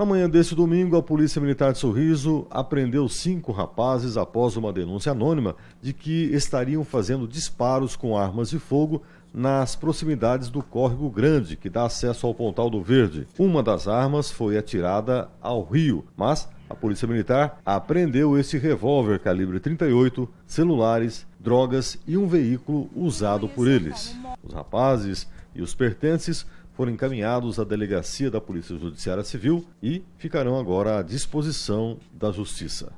Na manhã desse domingo, a Polícia Militar de Sorriso apreendeu cinco rapazes após uma denúncia anônima de que estariam fazendo disparos com armas de fogo nas proximidades do córrego Grande, que dá acesso ao Pontal do Verde. Uma das armas foi atirada ao rio, mas a Polícia Militar apreendeu esse revólver calibre 38, celulares, drogas e um veículo usado por eles. Os rapazes e os pertences foram encaminhados à delegacia da Polícia Judiciária Civil e ficarão agora à disposição da Justiça.